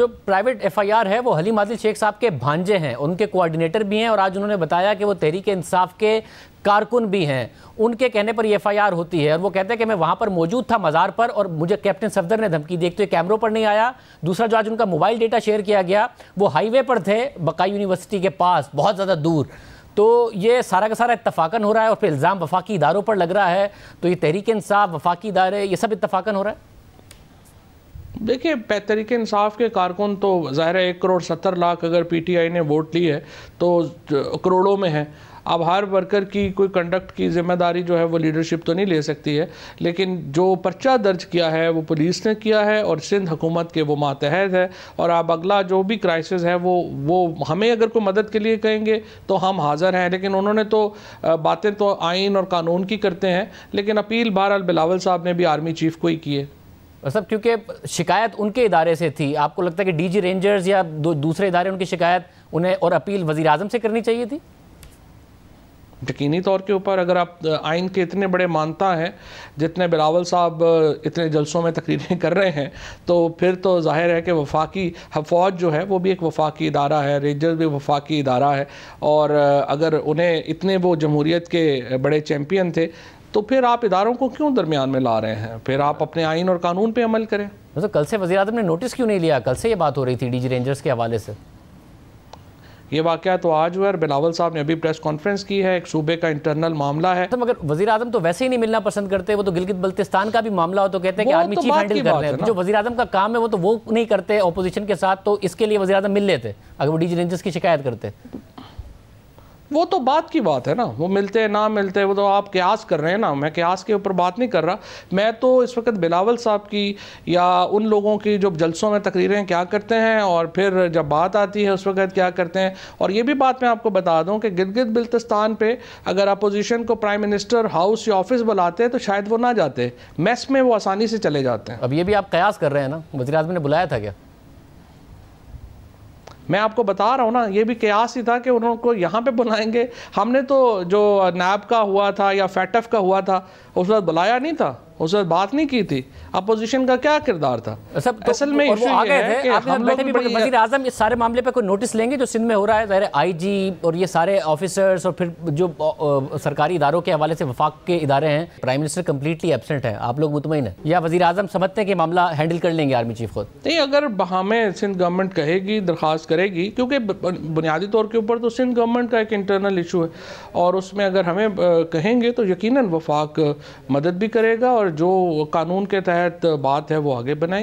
जो private FIR है वो हलीम आदिल शेख साहब के भांजे हैं उनके कोऑर्डिनेटर भी हैं और आज उन्होंने बताया कि वो तहरीक इंसाफ के कारकुन भी हैं उनके कहने पर ये एफ होती है और वो कहते हैं कि मैं वहाँ पर मौजूद था मज़ार पर और मुझे कैप्टन सफदर ने धमकी दी एक तो ये कैमरों पर नहीं आया दूसरा जो आज उनका मोबाइल डेटा शेयर किया गया वो हाईवे पर थे बकाई यूनिवर्सिटी के पास बहुत ज़्यादा दूर तो ये सारा का सारा इतफाक़न हो रहा है और फिर इल्ज़ाम वफाकी इदारों पर लग रहा है तो ये तहरीक इंसाफ वफाकी इदारे ये सब इतफाक़न हो रहा है देखिए तहरीक इंसाफ के कारकुन तो ज़ाहिर है एक करोड़ सत्तर लाख अगर पी टी आई ने वोट ली है तो करोड़ों में है अब हर वर्कर की कोई कंडक्ट की जिम्मेदारी जो है वो लीडरशिप तो नहीं ले सकती है लेकिन जो पर्चा दर्ज किया है वो पुलिस ने किया है और सिंध हुकूमत के वो मातहत है और अब अगला जो भी क्राइसिस है वो वो हमें अगर कोई मदद के लिए कहेंगे तो हम हाज़र हैं लेकिन उन्होंने तो बातें तो आइन और कानून की करते हैं लेकिन अपील बहरहाल बिलावल साहब ने भी आर्मी चीफ़ को ही की है सब मतलब क्योंकि शिकायत उनके इदारे से थी आपको लगता है कि डीजी रेंजर्स या दूसरे इदारे उनकी शिकायत उन्हें और अपील वजी अजम से करनी चाहिए थी यकीनी तौर के ऊपर अगर आप आइन के इतने बड़े मानता हैं जितने बिलावल साहब इतने जलसों में तकरीरें कर रहे हैं तो फिर तो जाहिर है कि वफाकी फौज जो है वो भी एक वफाकी इदारा है रेंजर भी वफाकी इदारा है और अगर उन्हें इतने वो जमहूरीत के बड़े चैम्पियन थे तो फिर आप इदारों को क्यों दरमियान में ला रहे हैं फिर आप अपने आइन और कानून पर अमल करें तो कल से वजी अजम ने नोटिस क्यों नहीं लिया कल से ये बात हो रही थी डीजी रेंजर्स के हवाले से ये वाक़ तो आज हुआ है बिलावल साहब ने अभी प्रेस कॉन्फ्रेंस की है एक सूबे का इंटरनल मामला है तो मतलब मगर वजी अजम तो वैसे ही नहीं मिलना पसंद करते वो तो गिलगित बल्तिस्तान का भी मामला हो तो कहते हैं कि आर्मी तो चीफ हैंडल कर रहे हैं जो वजी अजम का काम है वो तो वो नहीं करते अपोजिशन के साथ तो इसके लिए वजी अजम मिल लेते अगर वो डीजी रेंजर्स की शिकायत करते वो तो बात की बात है ना वो मिलते हैं ना मिलते हैं वो तो आप क्यास कर रहे हैं ना मैं क्यास के ऊपर बात नहीं कर रहा मैं तो इस वक्त बिलावल साहब की या उन लोगों की जो जलसों में तकरीरें क्या करते हैं और फिर जब बात आती है उस वक्त क्या करते हैं और ये भी बात मैं आपको बता दूँ कि गिलगित बिल्तिस्तान पर अगर अपोजिशन को प्राइम मिनिस्टर हाउस या ऑफिस बुलाते तो शायद वो ना जाते मैस में वो आसानी से चले जाते हैं अब ये भी आप कयास कर रहे हैं ना वजी ने बुलाया था क्या मैं आपको बता रहा हूँ ना ये भी कयास ही था कि उनको यहाँ पे बुलाएंगे हमने तो जो नैब का हुआ था या फैटफ का हुआ था उस वक्त बुलाया नहीं था उस वक्त बात नहीं की थी अपोजिशन का क्या किरदार था सब अच्छा, तो, असल में वो आ गए थे हम बैठे भी वजीर आजम इस सारे मामले पे कोई नोटिस लेंगे जो सिंध में हो रहा है ज़ाहिर आईजी और ये सारे ऑफिसर्स और फिर जो सरकारी इदारों के हवाले से वफाक के इदारे हैं प्राइम मिनिस्टर कम्प्लीटली एबसेंट है आप लोग मुतमिन है या वजी अजम समझते हैं कि मामला हैंडल कर लेंगे आर्मी चीफ खुद नहीं अगर बहामे सिंध गवर्नमेंट कहेगी दरख्वास्त करेगी क्योंकि बुनियादी तौर के ऊपर तो सिंध गवर्नमेंट का एक इंटरनल इशू है और उसमें अगर हमें कहेंगे तो यकीन वफाक मदद भी करेगा और जो कानून के तहत बात है वो आगे बनाएंगे